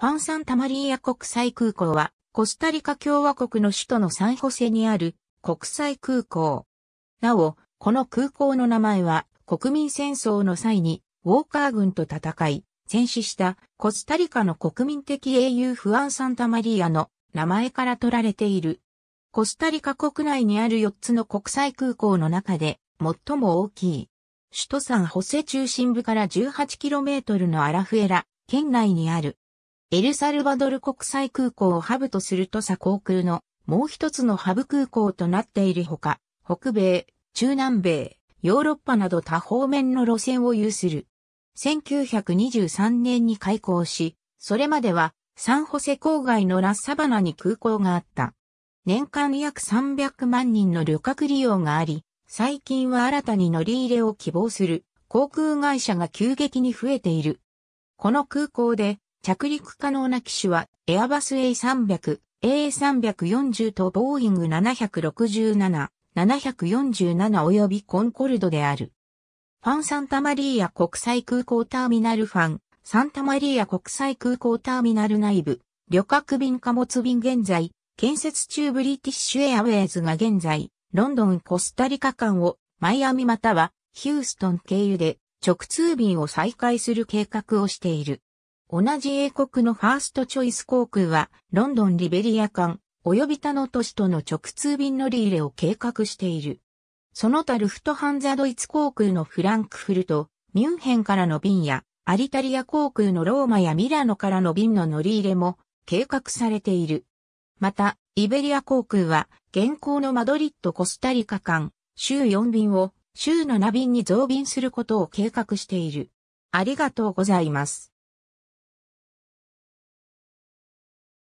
ファン・サンタマリーア国際空港は、コスタリカ共和国の首都のサンホセにある国際空港。なお、この空港の名前は国民戦争の際にウォーカー軍と戦い、戦死したコスタリカの国民的英雄フアン・サンタマリーアの名前から取られている。コスタリカ国内にある4つの国際空港の中で最も大きい。首都サンホセ中心部から 18km のアラフエラ、県内にあるエルサルバドル国際空港をハブとするとサ航空のもう一つのハブ空港となっているほか、北米、中南米、ヨーロッパなど多方面の路線を有する。1923年に開港し、それまではサンホセ郊外のラッサバナに空港があった。年間約300万人の旅客利用があり、最近は新たに乗り入れを希望する航空会社が急激に増えている。この空港で着陸可能な機種は、エアバス A300、A340 とボーイング767、747及びコンコルドである。ファンサンタマリーア国際空港ターミナルファン、サンタマリーア国際空港ターミナル内部、旅客便貨物便現在、建設中ブリティッシュエアウェイズが現在、ロンドンコスタリカ間をマイアミまたはヒューストン経由で直通便を再開する計画をしている。同じ英国のファーストチョイス航空は、ロンドンリベリア間、及び他の都市との直通便乗り入れを計画している。その他ルフトハンザドイツ航空のフランクフルト、ミュンヘンからの便や、アリタリア航空のローマやミラノからの便の乗り入れも計画されている。また、イベリア航空は、現行のマドリッド・コスタリカ間、週4便を週7便に増便することを計画している。ありがとうございます。